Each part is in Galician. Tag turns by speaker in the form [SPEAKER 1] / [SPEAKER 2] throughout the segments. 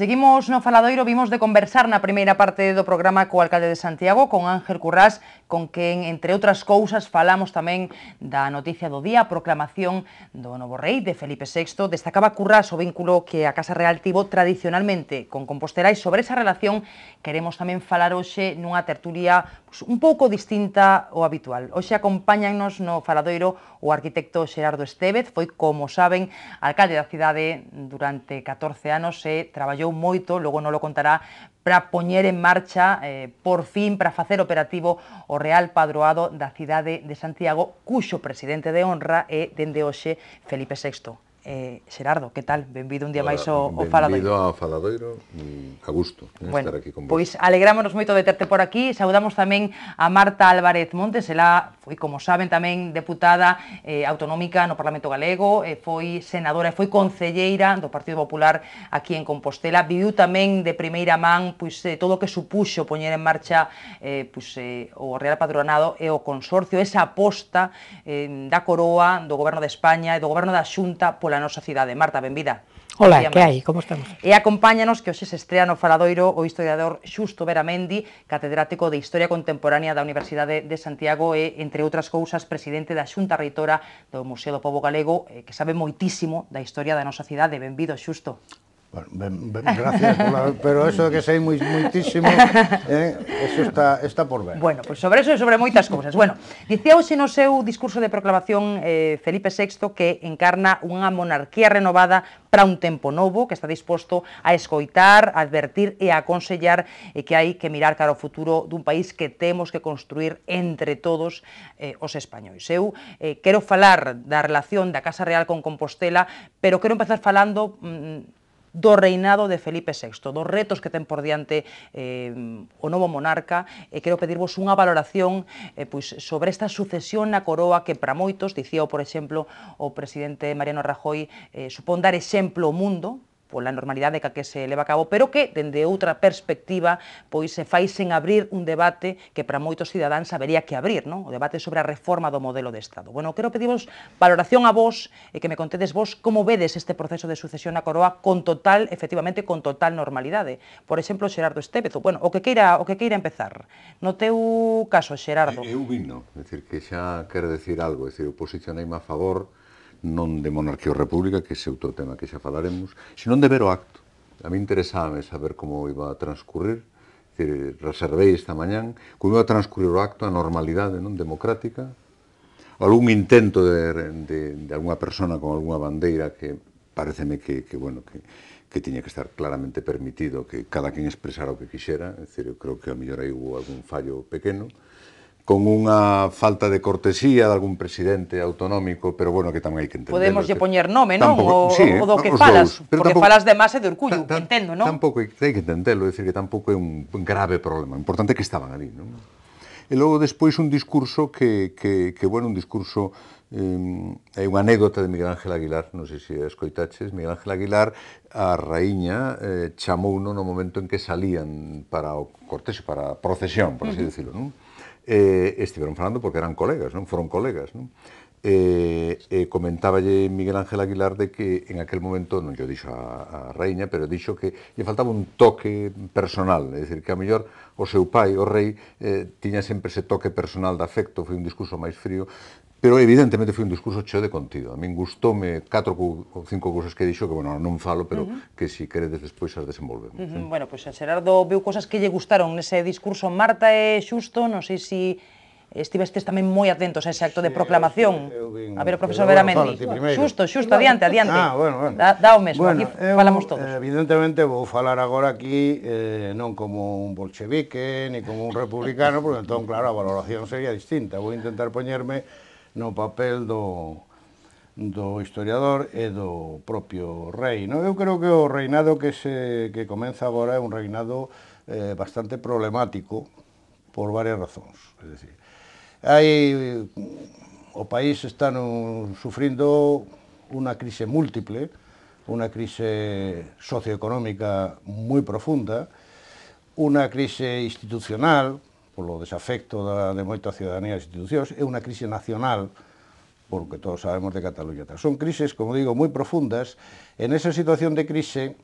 [SPEAKER 1] Seguimos no faladoiro, vimos de conversar na primeira parte do programa co alcalde de Santiago, con Ángel Currás, con quen, entre outras cousas, falamos tamén da noticia do día, a proclamación do novo rei de Felipe VI. Destacaba Currás o vínculo que a Casa Real tivo tradicionalmente con Compostela e sobre esa relación queremos tamén falar hoxe nunha tertulia un pouco distinta ao habitual. Hoxe acompáñanos no Faladoiro o arquitecto Xerardo Estevez, foi, como saben, alcalde da cidade durante 14 anos e traballou moito, logo non lo contará, para poñer en marcha, eh, por fin, para facer operativo o Real Padroado da cidade de Santiago, cuxo presidente de honra é, dende hoxe, Felipe VI. Eh, Xerardo, que tal? Benvido un día Hola, máis ao, ao Faladoiro.
[SPEAKER 2] Benvido ao Faladoiro, a gusto eh, bueno, estar aquí con
[SPEAKER 1] pois vos. Pois alegrámonos moito de terte por aquí, saudamos tamén a Marta Álvarez Montes, ela foi, como saben, tamén deputada eh, autonómica no Parlamento Galego, eh, foi senadora e foi concelleira do Partido Popular aquí en Compostela, viviu tamén de primeira man pois, eh, todo o que supuxo poñer en marcha eh, pois, eh, o Real Padronado e o Consorcio, esa aposta eh, da Coroa, do Goberno de España e do Goberno da Xunta pola nosa cidade. Marta, benvida.
[SPEAKER 3] Ola, que hai? Como estamos?
[SPEAKER 1] E acompáñanos que hoxe se estrea no Faladoiro o historiador Xusto Mendi, catedrático de Historia Contemporánea da Universidade de Santiago e, entre outras cousas, presidente da Xunta Reitora do Museo do Pobo Galego, eh, que sabe moitísimo da historia da nosa cidade. Benvido, Xusto.
[SPEAKER 4] Bueno, ben, ben, gracias, la, pero eso de que sei moi, moitísimo, eh, eso está, está por ver.
[SPEAKER 1] Bueno, pues sobre eso e sobre moitas cousas. Bueno, hoxe no seu discurso de proclamación eh, Felipe VI que encarna unha monarquía renovada para un tempo novo, que está disposto a escoitar, a advertir e a aconsellar eh, que hai que mirar cara ao futuro dun país que temos que construir entre todos eh, os españois. Eu eh, quero falar da relación da Casa Real con Compostela, pero quero empezar falando mm, do reinado de Felipe VI, dos retos que ten por diante eh, o novo monarca, e quero pedirvos unha valoración eh, pois, sobre esta sucesión na coroa que para moitos, dicía, por exemplo, o presidente Mariano Rajoy, eh, supón dar exemplo ao mundo, pola normalidade a que se leva a cabo, pero que, dende outra perspectiva, pois se fai sen abrir un debate que para moitos cidadáns sabería que abrir, non? o debate sobre a reforma do modelo de Estado. Bueno, quero pedimos valoración a vos e que me contedes vos como vedes este proceso de sucesión na coroa con total, efectivamente, con total normalidade. Por exemplo, Xerardo Estevez, bueno, o que queira, o que queira empezar. No teu caso, Xerardo.
[SPEAKER 2] Eh, eu vino, é dicir, que xa quero decir algo, é dicir, eu posicionei a favor non de monarquía ou república, que é outro tema que xa falaremos, senón de ver o acto. A mí interesábame saber como iba a transcurrir, que reservei esta mañán, como iba a transcurrir o acto, a normalidade non democrática, algún intento de, de, de alguna persona con alguna bandeira que pareceme que, que bueno, que, que tiña que estar claramente permitido que cada quen expresara o que quixera, é dicir, eu creo que a mellor aí hubo algún fallo pequeno, con unha falta de cortesía de algún presidente autonómico, pero bueno, que tamén hai que entender. Podemos
[SPEAKER 1] lle poñer nome, non? o, sí, o do que falas, dos, porque tampoco, falas de masa e de orgullo, ta, ta, entendo, non? Tampouco hai que
[SPEAKER 2] entendelo, decir que tampouco é un grave problema, importante que estaban ali, non? E logo despois un discurso que, que, que bueno, un discurso eh, unha anécdota de Miguel Ángel Aguilar, non sei se escoitaches, Miguel Ángel Aguilar, a raíña, eh, chamouno no momento en que salían para o cortexo, para a procesión, por así uh -huh. decirlo, non? eh, estiveron falando porque eran colegas, non? Foron colegas, non? E, eh, eh, comentáballe Miguel Ángel Aguilar de que en aquel momento, non yo dixo a, a reiña, pero dixo que lle faltaba un toque personal, é dicir, que a mellor o seu pai, o rei, eh, tiña sempre ese toque personal de afecto, foi un discurso máis frío, Pero evidentemente foi un discurso cheo de contido. A min gustoume catro ou cinco cousas que dixo, que, bueno, non falo, pero uh -huh. que si queredes despois as desenvolvemos.
[SPEAKER 1] Uh -huh. ¿sí? Bueno, pois pues a Xerardo viu cousas que lle gustaron nese discurso. Marta é Xusto, non sei se si estivestes tamén moi atentos a ese acto sí, de proclamación. Eu, eu, eu, a ver, o profesor Veramendi. Bueno, xusto, xusto, adiante, adiante. Ah, bueno, bueno. Da, da o mesmo, bueno, aquí eu,
[SPEAKER 4] falamos todos. Eh, evidentemente vou falar agora aquí eh, non como un bolchevique, ni como un republicano, porque entón, claro, a valoración sería distinta. Vou intentar poñerme no papel do, do historiador e do propio rei. No? Eu creo que o reinado que, se, que comeza agora é un reinado eh, bastante problemático por varias razóns. É dicir, hai, o país está nun, sufrindo unha crise múltiple, unha crise socioeconómica moi profunda, unha crise institucional, polo desafecto da, de moita ciudadanía e institucións, é unha crise nacional porque todos sabemos de Cataluña. Son crises, como digo, moi profundas. En esa situación de crise,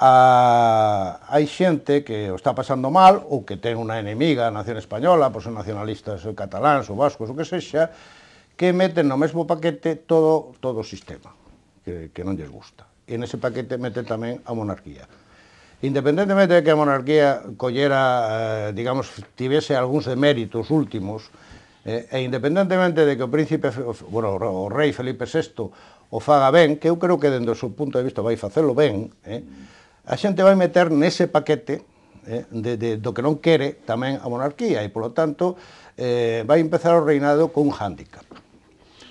[SPEAKER 4] a, hai xente que o está pasando mal ou que ten unha enemiga a nación española, pois son nacionalistas catalans eh, cataláns ou vascos ou que sexa, que meten no mesmo paquete todo, todo o sistema que, que non lles gusta. E nese paquete mete tamén a monarquía independentemente de que a monarquía collera, eh, digamos, tivese algúns deméritos últimos, eh, e independentemente de que o príncipe, bueno, o rei Felipe VI o faga ben, que eu creo que dende o seu punto de vista vai facelo ben, eh, a xente vai meter nese paquete eh, de, de, do que non quere tamén a monarquía e, polo tanto, eh, vai empezar o reinado con un hándicap.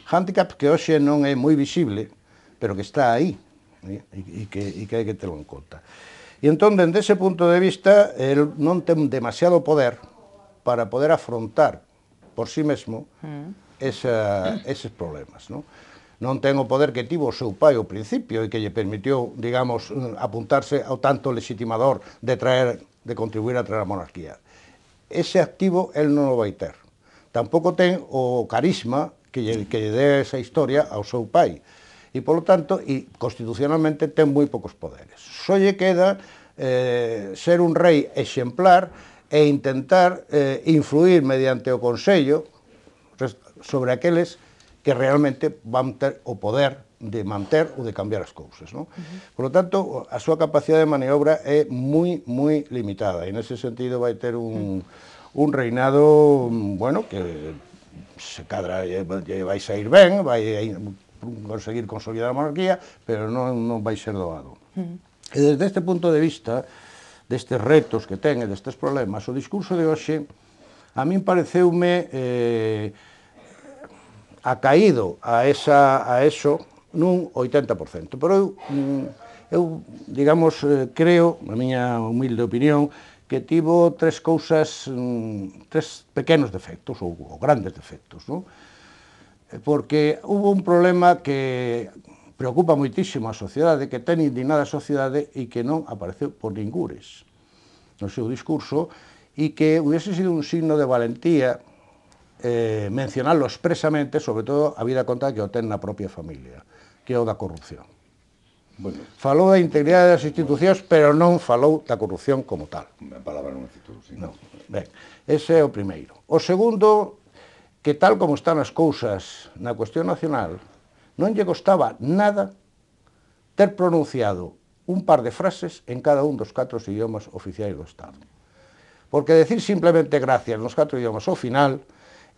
[SPEAKER 4] Hándicap que hoxe non é moi visible, pero que está aí eh, e, que, e que hai que telo en conta. E entón, dende ese punto de vista, el non ten demasiado poder para poder afrontar por sí mesmo mm. esa, eses problemas. Non? non ten o poder que tivo o seu pai ao principio e que lle permitiu, digamos, apuntarse ao tanto legitimador de traer de contribuir a traer a monarquía. Ese activo el non o vai ter. Tampouco ten o carisma que lle, que lle dé esa historia ao seu pai e, polo tanto, e constitucionalmente ten moi poucos poderes. Só lle queda eh, ser un rei exemplar e intentar eh, influir mediante o Consello sobre aqueles que realmente van ter o poder de manter ou de cambiar as cousas. Non? Uh -huh. Por lo tanto, a súa capacidade de maniobra é moi, moi limitada e nese sentido vai ter un, uh mm. -huh. un reinado, bueno, que se cadra, vai sair ben, vai conseguir consolidar a monarquía, pero non, non vai ser doado. Uh mm. -huh. E desde este punto de vista, destes retos que ten e destes problemas, o discurso de hoxe a min pareceume eh, acaído a, esa, a eso nun 80%. Pero eu, mm, eu digamos, eh, creo, na miña humilde opinión, que tivo tres cousas, mm, tres pequenos defectos, ou, ou grandes defectos, non? Eh, porque hubo un problema que preocupa moitísimo a sociedade, que ten indignada a sociedade e que non apareceu por ningures no seu discurso e que hubiese sido un signo de valentía eh, mencionarlo expresamente, sobre todo a vida conta que o ten na propia familia, que é o da corrupción. Bueno. Falou da integridade das institucións, pero non falou da corrupción como tal. A palabra non é institución. Non. Ben, ese é o primeiro. O segundo que tal como están as cousas na cuestión nacional, non lle costaba nada ter pronunciado un par de frases en cada un dos catro idiomas oficiais do Estado. Porque decir simplemente gracias nos catro idiomas ao final,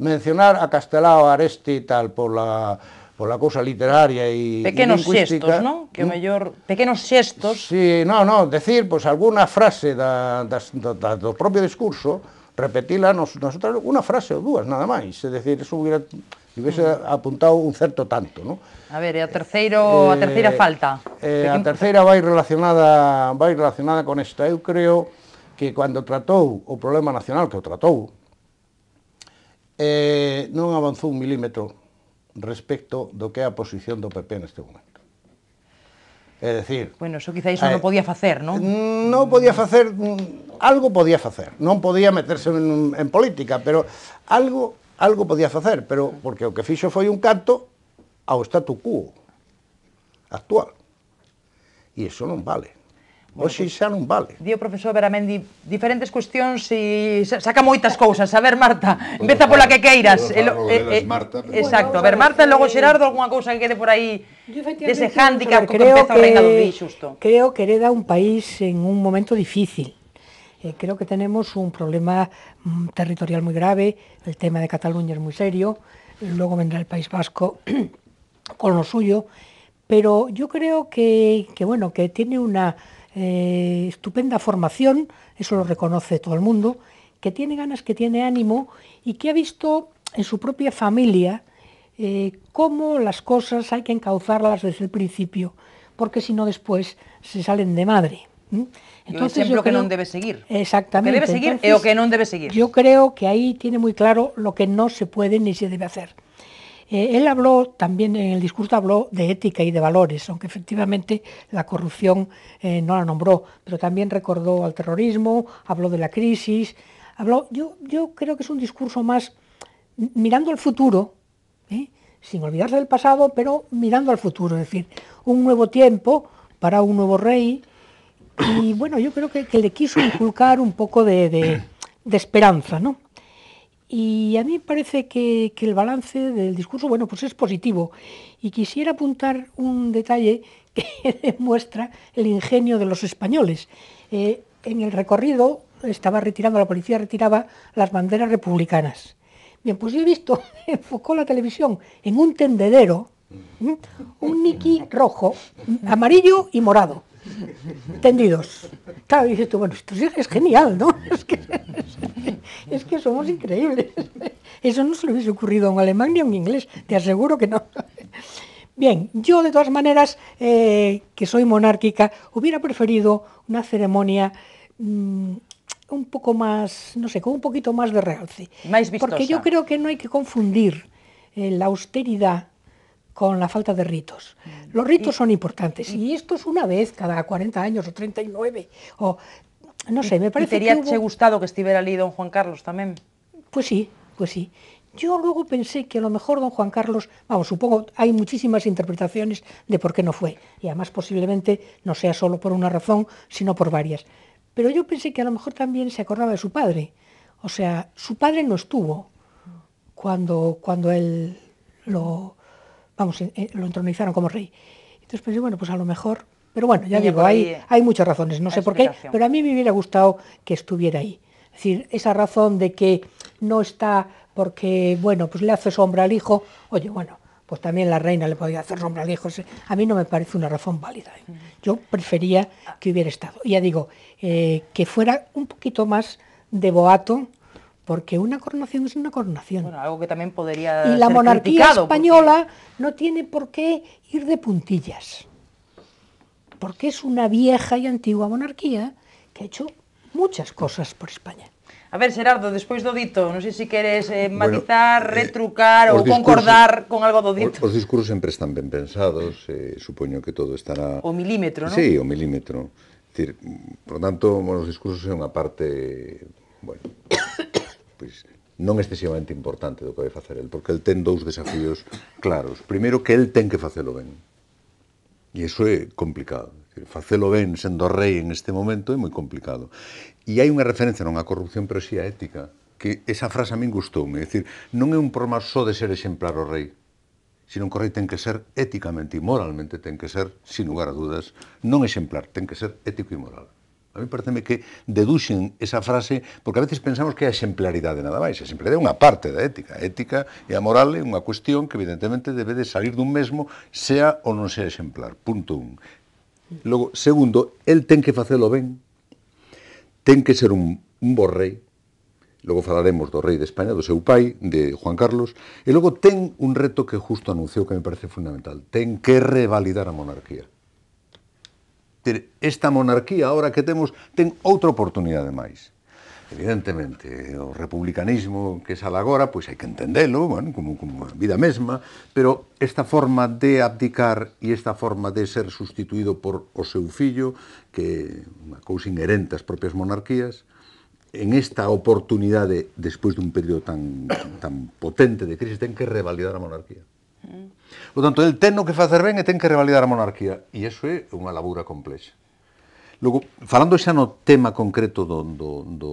[SPEAKER 4] mencionar a Castelao, a Aresti e tal pola, pola cousa literaria e Pequenos xestos, non? Que o mm. mellor... Pequenos xestos... Si, non, non, decir, pois, pues, alguna frase da, das, da, da, do propio discurso, repetila nos, nosotras unha frase ou dúas, nada máis. É decir, eso hubiera, hubiese mm. apuntado un certo tanto, non?
[SPEAKER 1] A ver, e a terceiro, eh, a terceira falta?
[SPEAKER 4] Eh, a terceira vai relacionada, vai relacionada con esta. Eu creo que cando tratou o problema nacional, que o tratou, eh, non avanzou un milímetro respecto do que é a posición do PP neste momento. É dicir...
[SPEAKER 1] Bueno, eso quizáis eh, non podía facer, non? Non podía facer,
[SPEAKER 4] mm, algo podía facer. Non podía meterse en, en política, pero algo algo podía facer, pero porque o que fixo foi un canto ao statu quo actual. E iso non vale.
[SPEAKER 1] Oxe xa non vale. Di o profesor Veramendi diferentes cuestións e saca moitas cousas. A ver, Marta, empeza pola que queiras. Elo, eh, eh, Marta, pero... Exacto, a ver, Marta, e logo Xerardo, alguna cousa que quede por aí dese hándicap que empeza o Reina do Dí, xusto.
[SPEAKER 3] Creo que hereda un país en un momento difícil. Eh, creo que tenemos un problema mm, territorial moi grave, el tema de Cataluña é moi serio, logo vendrá el País Vasco con lo suyo, pero yo creo que, que bueno, que tiene una Eh, estupenda formación, eso lo reconoce todo el mundo, que tiene ganas, que tiene ánimo y que ha visto en su propia familia eh, cómo las cosas hay que encauzarlas desde el principio, porque si no después se salen de madre. Entonces, ejemplo que no debe seguir. Exactamente. Que debe seguir o que no debe seguir. Yo creo que ahí tiene muy claro lo que no se puede ni se debe hacer. Eh, él habló también, en el discurso habló de ética y de valores, aunque efectivamente la corrupción eh, no la nombró, pero también recordó al terrorismo, habló de la crisis, habló, yo, yo creo que es un discurso más mirando al futuro, ¿eh? sin olvidarse del pasado, pero mirando al futuro, es decir, un nuevo tiempo para un nuevo rey, y bueno, yo creo que, le quiso inculcar un poco de, de esperanza, ¿no? Y a mí me parece que, el balance del discurso, bueno, pues es positivo. Y quisiera apuntar un detalle que demuestra el ingenio de los españoles. Eh, en el recorrido estaba retirando, la policía retiraba las banderas republicanas. Bien, pues yo he visto, enfocó la televisión en un tendedero, un niki rojo, amarillo y morado tendidos. Claro, dices tú, bueno, esto es genial, ¿no? Es que, somos increíbles. Eso no se le hubiese ocurrido en un alemán ni a inglés, te aseguro que no. Bien, yo de todas maneras, eh, que soy monárquica, hubiera preferido una ceremonia mm, un poco más, no sé, con un poquito más de realce. Porque yo creo que no hay que confundir eh, la austeridad con la falta de ritos. Mm. Los ritos son importantes y esto es una vez cada 40 años o 39 o no sé, me parece ¿Y te que
[SPEAKER 1] gustado que estuviera allí don Juan Carlos también?
[SPEAKER 3] Pues sí, pues sí. Yo luego pensé que a lo mejor don Juan Carlos, vamos, supongo, hay muchísimas interpretaciones de por qué no fue, y además posiblemente no sea solo por una razón, sino por varias. Pero yo pensé que a lo mejor también se acordaba de su padre. O sea, su padre no estuvo cuando, cuando él lo, vamos, eh, eh, lo entronizaron como rey. Entonces pensé, bueno, pues a lo mejor, pero bueno, ya digo, eh. hay, muchas razones, no sé por qué, pero a mí me hubiera gustado que estuviera ahí. Es decir, esa razón de que no está porque, bueno, pues le hace sombra al hijo, oye, bueno, pues también la reina le podía hacer sombra al hijo. A mí no me parece una razón válida. Yo prefería que hubiera estado. Ya digo, que fuera un poquito más de boato porque una coronación es una coronación. Bueno,
[SPEAKER 1] algo que también podría. Y la ser monarquía española
[SPEAKER 3] porque... no tiene por qué ir de puntillas, porque es una vieja y antigua monarquía que ha hecho muchas cosas por España.
[SPEAKER 1] A ver, Gerardo, despois do dito, non sei se queres eh, matizar, bueno, eh, retrucar eh, ou concordar discursos, con algo do dito.
[SPEAKER 2] Os, os discursos sempre están ben pensados, eh, supoño que todo estará... O milímetro, non? Sí, o milímetro. Decir, por tanto, bueno, os discursos é unha parte, bueno, pois non excesivamente importante do que vai facer el, porque el ten dous desafíos claros. Primeiro, que el ten que facelo ben. E iso é complicado. Facelo ben sendo rei en este momento é moi complicado. E hai unha referencia non á corrupción, pero si sí ética, que esa frase a min gustoume. É dicir, non é un problema só de ser exemplar o rei, sino que o rei ten que ser éticamente e moralmente ten que ser, sin lugar a dudas, non exemplar, ten que ser ético e moral. A mí parece que deduxen esa frase porque a veces pensamos que é a exemplaridade nada máis. A exemplaridade é unha parte da ética. A ética e a moral é unha cuestión que evidentemente debe de salir dun mesmo sea ou non sea exemplar. Punto un. Logo, segundo, el ten que facelo ben. Ten que ser un, un bo rei. Logo falaremos do rei de España, do seu pai, de Juan Carlos. E logo ten un reto que justo anunciou que me parece fundamental. Ten que revalidar a monarquía ter esta monarquía ahora que temos ten outra oportunidade máis. Evidentemente, o republicanismo que sal agora, pois hai que entendelo, bueno, como, como a vida mesma, pero esta forma de abdicar e esta forma de ser sustituído por o seu fillo, que é unha cousa inherente ás propias monarquías, en esta oportunidade, despois dun período tan, tan potente de crise, ten que revalidar a monarquía. O tanto, el ten no que facer ben e ten que revalidar a monarquía. E iso é unha labura complexa. Logo, falando xa no tema concreto do, do, do,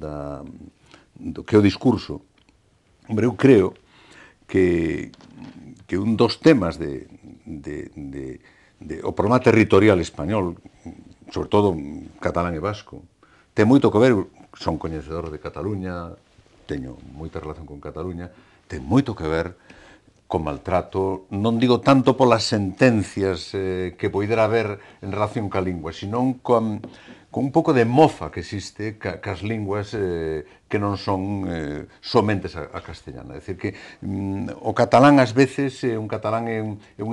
[SPEAKER 2] da, do que é o discurso, hombre, eu creo que, que un dos temas de, de, de, de, o problema territorial español, sobre todo catalán e vasco, ten moito que ver, son coñecedor de Cataluña, teño moita relación con Cataluña, ten moito que ver co maltrato, non digo tanto polas sentencias eh, que poidera haber en relación ca lingua, senón con, con un pouco de mofa que existe ca, cas linguas eh, que non son eh, somente a, a castellana. É dicir que mm, o catalán ás veces, eh, un catalán é un, é un,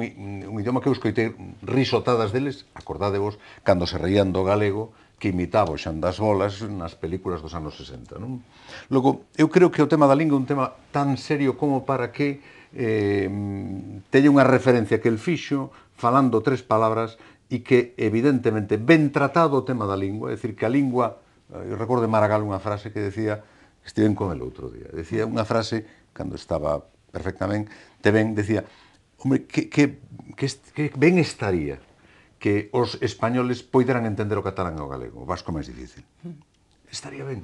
[SPEAKER 2] un idioma que eu escoitei risotadas deles, acordadevos, cando se reían do galego, que imitaba o das Bolas nas películas dos anos 60. Non? Logo, eu creo que o tema da lingua é un tema tan serio como para que eh, telle unha referencia que el fixo falando tres palabras e que evidentemente ben tratado o tema da lingua, é dicir que a lingua, eh, eu recordo de Maragall unha frase que decía, estiven con el outro día, decía unha frase cando estaba perfectamente, te ben, decía, hombre, que, que, que, que ben estaría que os españoles poideran entender o catalán e o galego, o vasco máis difícil. Estaría ben,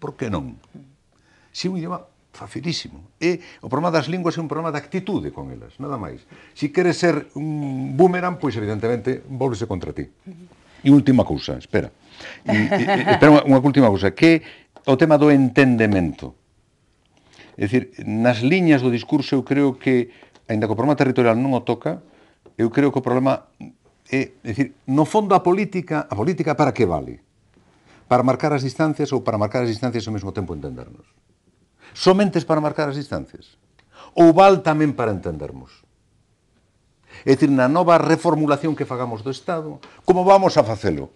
[SPEAKER 2] por que non? Si un idioma facilísimo. E o problema das linguas é un problema de actitude con elas, nada máis. Si queres ser un boomerang, pois evidentemente volvese contra ti. E última cousa, espera.
[SPEAKER 1] E, e, espera
[SPEAKER 2] unha, unha última cousa, que o tema do entendemento. É dicir, nas liñas do discurso eu creo que, ainda que o problema territorial non o toca, eu creo que o problema é, é dicir, no fondo a política, a política para que vale? Para marcar as distancias ou para marcar as distancias ao mesmo tempo entendernos somentes para marcar as distancias? Ou val tamén para entendermos? É dicir, na nova reformulación que fagamos do Estado, como vamos a facelo?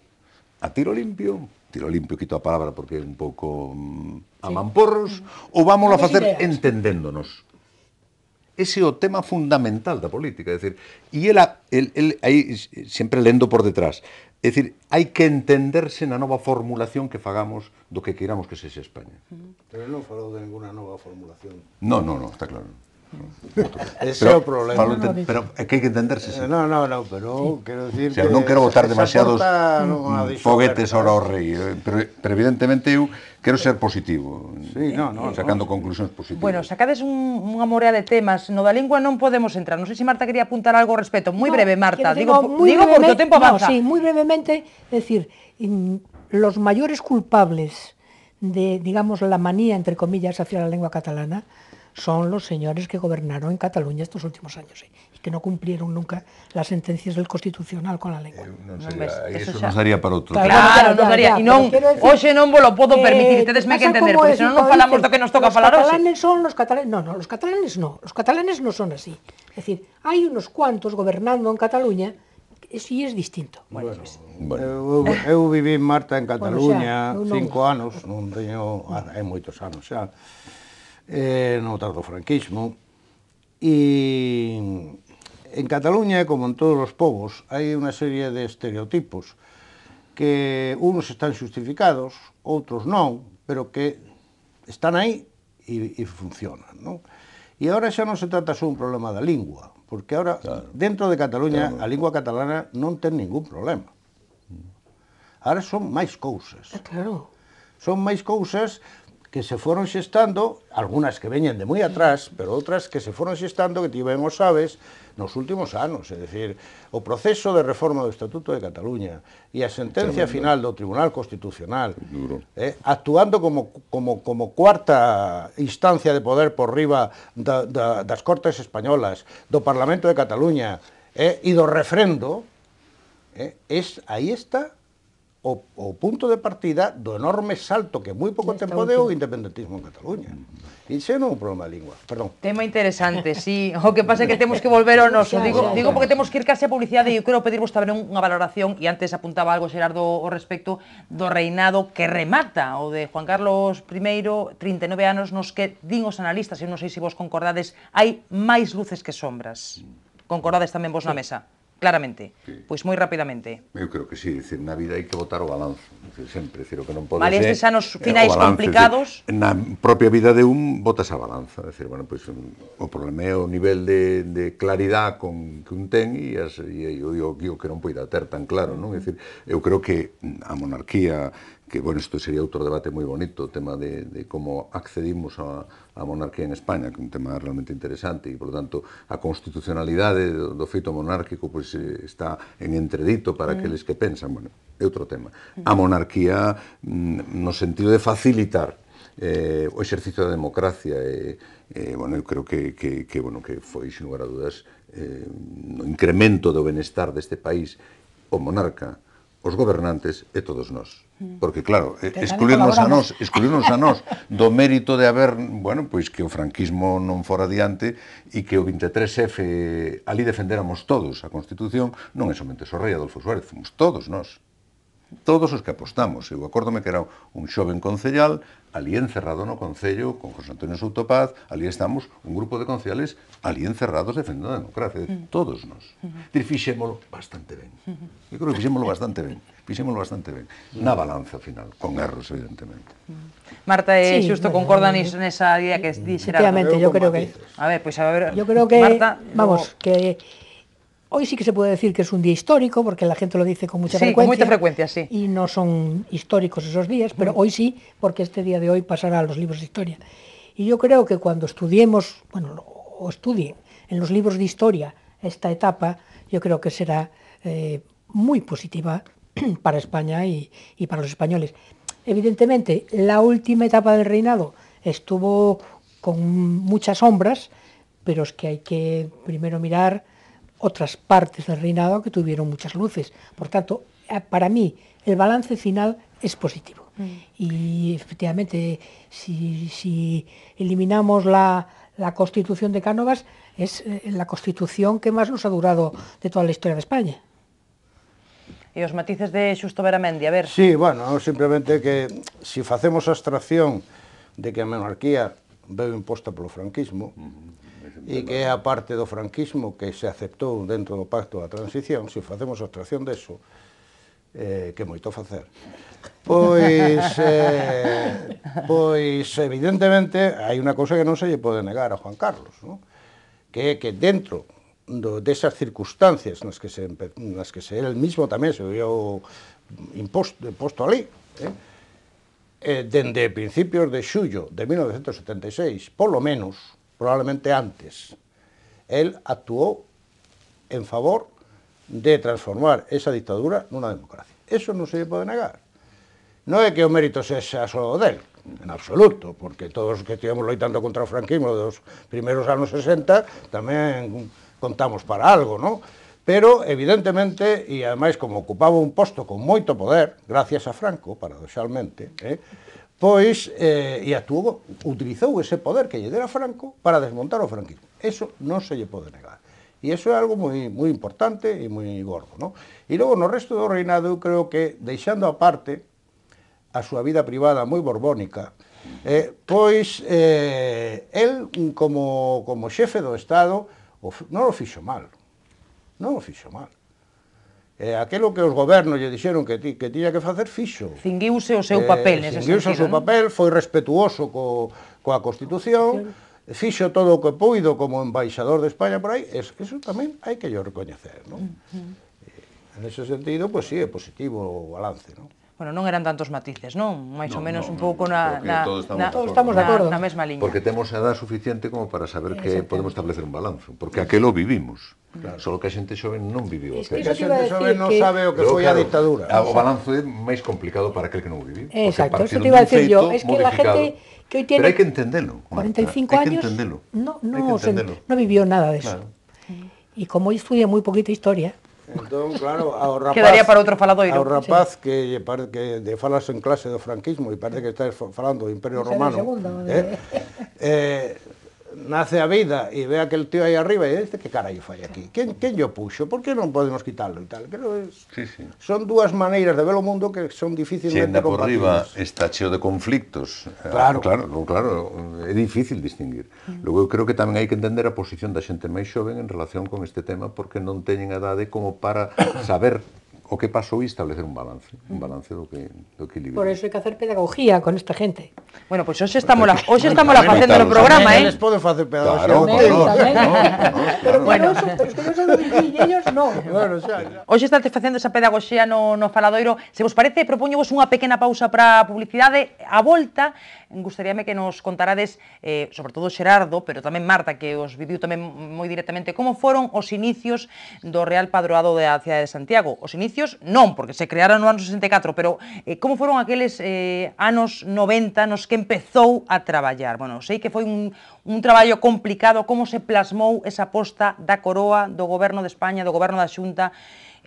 [SPEAKER 2] A tiro limpio, tiro limpio, quito a palabra porque é un pouco mm, a mamporros, sí. ou vamos a facer entendéndonos? ese é o tema fundamental da política, é dicir, e ela, el, el, aí, sempre lendo por detrás, é dicir, hai que entenderse na nova formulación que fagamos do que queiramos que sexa España.
[SPEAKER 4] Pero non falou de ninguna nova formulación.
[SPEAKER 2] Non, non, non, está claro.
[SPEAKER 4] Ese é o problema. Pablo, pero é que hai que entenderse. Sí. Non, non, non, pero
[SPEAKER 1] sí. quero dicir o sea, que... non quero botar demasiados mm, foguetes ora ao
[SPEAKER 2] rei, pero, pero evidentemente eu quero ser positivo,
[SPEAKER 1] sí, no, no, sacando
[SPEAKER 2] no. conclusións positivas.
[SPEAKER 1] Bueno, sacades un, unha morea de temas, no da lingua non podemos entrar, non sei se Marta quería apuntar algo ao respecto, moi no, breve Marta, digo, digo porque o tempo avanza. No, sí,
[SPEAKER 3] moi brevemente, decir, los maiores culpables de, digamos, la manía, entre comillas, hacia la lengua catalana, son los señores que gobernaron en Cataluña estos últimos años ¿eh? y que no cumplieron nunca las sentencias del Constitucional con la lengua. Eh, non sería, no eso, eso
[SPEAKER 2] nos daría para outro.
[SPEAKER 3] Claro, claro, claro nos daría. E non, decir, hoxe non vos lo podo permitir, eh, tedes me que entender, porque no non falamos do que nos toca falar hoxe. Os catalanes son los catalanes, no, no, los catalanes no, los catalanes no son así. Es decir, hai unos cuantos gobernando en Cataluña si es distinto. Bueno, bueno, pues.
[SPEAKER 4] bueno. Eh, eu, eu viví en Marta en Cataluña bueno, xa, non... cinco anos, non teño, ah, hai moitos anos xa, eh, no tardo franquismo, e en Cataluña, como en todos os povos, hai unha serie de estereotipos que unos están justificados, outros non, pero que están aí e, e funcionan. Non? E agora xa non se trata só un problema da lingua, porque agora, claro. dentro de Cataluña, claro. a lingua catalana non ten ningún problema. Agora son máis cousas. Ah, claro. Son máis cousas que se foron xestando, algunhas que veñen de moi atrás, pero outras que se foron xestando que tivemos aves nos últimos anos, é dicir, o proceso de reforma do Estatuto de Cataluña e a sentencia final do Tribunal Constitucional, Duro. Eh, actuando como, como, como cuarta instancia de poder por riba da, da, das Cortes Españolas, do Parlamento de Cataluña eh, e do refrendo, eh, es, aí está o, o punto de partida do enorme salto que moi pouco tempo deu o independentismo en Cataluña. E xe non é un problema de lingua, perdón.
[SPEAKER 1] Tema interesante, sí. O que pasa é que temos que volver ao noso. Digo, digo porque temos que ir case a publicidade e eu quero pedirvos tamén unha valoración, e antes apuntaba algo Xerardo o respecto do reinado que remata o de Juan Carlos I, 39 anos, nos que din os analistas, e non sei se vos concordades, hai máis luces que sombras. Concordades tamén vos na mesa. Claramente, sí. pois moi rapidamente.
[SPEAKER 2] Eu creo que sí, dicir, na vida hai que votar o balance, dicir, sempre, dicir, o que non pode vale, ser... Vale, estes anos finais balance, complicados... Dicir, na propia vida de un votas a balanza, dicir, bueno, pois o problema é o nivel de, de claridade con, que un ten e, as, e, e o, que non poida ter tan claro, non? Dicir, eu creo que a monarquía que, bueno, isto sería outro debate moi bonito, o tema de, de como accedimos a, a monarquía en España, que é un tema realmente interesante, e, por tanto, a constitucionalidade do, do feito monárquico pois, pues, eh, está en entredito para mm. aqueles que pensan, bueno, é outro tema. Mm. A monarquía, mm, no sentido de facilitar eh, o exercicio da democracia, e, eh, eh, bueno, eu creo que, que, que, bueno, que foi, sin lugar a dudas, eh, no incremento do benestar deste país, o monarca, os gobernantes e todos nós. Hmm. Porque claro, excluirnos a nós, excluirnos a nós do mérito de haber, bueno, pois que o franquismo non fora adiante e que o 23F ali defenderamos todos a Constitución, non é somente rei Adolfo Suárez, fomos todos nós todos os que apostamos. Eu acórdome que era un xoven concellal, ali encerrado no Concello, con José Antonio Souto Paz, ali estamos un grupo de concellales ali encerrados defendendo a democracia, todos nós. Mm Dir, fixémolo bastante ben. Eu creo que fixémolo bastante ben. Fixémolo bastante ben. Na balanza final, con erros,
[SPEAKER 1] evidentemente.
[SPEAKER 3] Marta, é eh, sí, xusto eh, concorda eh,
[SPEAKER 1] nesa idea que dixera. Efectivamente, eu creo que... A ver, pois pues a ver... Eu creo que, Marta, vamos,
[SPEAKER 3] que Hoy sí que se puede decir que es un día histórico, porque la gente lo dice con mucha frecuencia. Y no son históricos esos días, pero hoy sí, porque este día de hoy pasará a los libros de historia. Y yo creo que cuando estudiemos, bueno, o estudie en los libros de historia esta etapa, yo creo que será eh, muy positiva para España y para los españoles. Evidentemente, la última etapa del reinado estuvo con muchas sombras, pero es que hay que primero mirar otras partes del reinado que tuvieron muchas luces. Por tanto, eh, para mí el balance final es positivo. Mm. Y efectivamente, si, eliminamos la, constitución de Cánovas, es eh, la constitución que más nos ha durado de toda la historia de España.
[SPEAKER 1] Y os matices de Xusto Veramendi, a ver.
[SPEAKER 4] Sí, bueno, simplemente que si facemos abstracción de que la monarquía impuesta imposta el franquismo, e que é a parte do franquismo que se aceptou dentro do Pacto da Transición, se facemos abstracción deso, eh, que moito facer, pois, eh, pois evidentemente, hai unha cousa que non se lle pode negar a Juan Carlos, non? que é que dentro do, desas circunstancias nas que se, nas que se el mismo tamén se vio imposto, imposto ali, eh? eh, dende principios de xullo de 1976, polo menos, probablemente antes. Él actuó en favor de transformar esa dictadura en una democracia. Eso no se puede negar. No es que un mérito sea solo de él, en absoluto, porque todos los que estuvimos loitando contra el franquismo de los primeros años 60 también contamos para algo, ¿no? Pero, evidentemente, e ademais como ocupaba un posto con moito poder, gracias a Franco, paradoxalmente, eh, pois, eh, e actuou, utilizou ese poder que lle dera Franco para desmontar o franquismo. Eso non se lle pode negar. E iso é algo moi, moi importante e moi gordo. No? E logo, no resto do reinado, eu creo que, deixando a parte a súa vida privada moi borbónica, eh, pois eh, el, como, como xefe do Estado, o, non o fixo mal. Non o fixo mal. E eh, aquilo que os gobernos lle dixeron que ti que tiña que facer fixo. Cinguiuse o seu papel eh, nese cinguiuse sentido. o seu papel, foi respetuoso co, coa Constitución, sí. fixo todo o que puido como embaixador de España por aí, es, eso tamén hai que yo recoñecer, non?
[SPEAKER 1] Uh eh, -huh.
[SPEAKER 4] En ese sentido, pois pues, sí, é positivo o balance, non?
[SPEAKER 1] bueno, non eran tantos matices, non? Mais no, ou menos no, un pouco na, na, estamos, na, estamos de acordo. Na, na mesma liña. Porque
[SPEAKER 2] temos a edad suficiente como para saber que podemos establecer un balance, porque aquelo vivimos. Mm. Claro. Solo que a xente xoven non viviu. o que, a xente xoven non que... sabe o que Pero, foi claro, a ditadura. Ah, o balanzo é máis complicado para aquel que non o viviu.
[SPEAKER 3] Exacto, eso te iba a decir yo. Es que la gente que hoy tiene... Pero hai que entendelo.
[SPEAKER 2] 45 hay años... Que entendelo.
[SPEAKER 3] No, no, que entendelo. Se, no vivió nada de eso. Claro. Y como yo estudié muy poquita historia...
[SPEAKER 4] Entón, claro, ao rapaz... Quedaría para outro faladoiro. Ao rapaz sí. que, parece que de falas en clase do franquismo e parece que estás falando do Imperio Romano. eh? eh, eh nace a vida e ve aquel tío aí arriba e dice que carallo fai aquí? Quen, quen yo puxo? Por que non podemos quitarlo e tal? Creo que sí, sí. son dúas maneiras de ver o mundo que son dificilmente compatibles. por riba
[SPEAKER 2] está cheo de conflictos. Claro. Claro, claro, é difícil distinguir. Uh mm. -huh. Logo eu creo que tamén hai que entender a posición da xente máis xoven en relación con este tema porque non teñen a edade como para saber o que pasou e establecer un balance, un balance do que do que Por
[SPEAKER 3] eso hai que hacer pedagogía con esta gente. Bueno, pois pues hoxe estamos la, hoxe estamos la facendo no programa, eh. Les podo facer pedagogía. Claro, claro, no, no, no, pero bueno, pero es que yo son ellos no. Bueno, xa,
[SPEAKER 1] xa. Hoxe facendo esa pedagogía no no faladoiro. Se vos parece, propóñovos unha pequena pausa para publicidade. A volta gustaríame que nos contarades, eh, sobre todo Xerardo, pero tamén Marta, que os viviu tamén moi directamente, como foron os inicios do Real Padroado da Cidade de Santiago. Os inicios non, porque se crearon no ano 64, pero eh, como foron aqueles eh, anos 90 nos que empezou a traballar? Bueno, sei que foi un, un traballo complicado, como se plasmou esa posta da coroa, do goberno de España, do goberno da Xunta,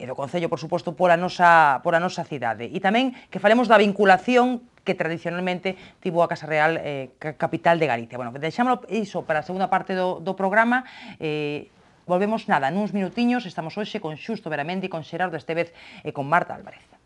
[SPEAKER 1] e do Concello, por suposto, pola nosa, pola nosa cidade. E tamén que falemos da vinculación que tradicionalmente tivo a Casa Real eh, capital de Galicia. Bueno, deixámoslo iso para a segunda parte do, do programa. Eh, volvemos nada, nuns minutiños, estamos hoxe con Xusto Veramendi, con Xerardo Estevez e con Marta Álvarez.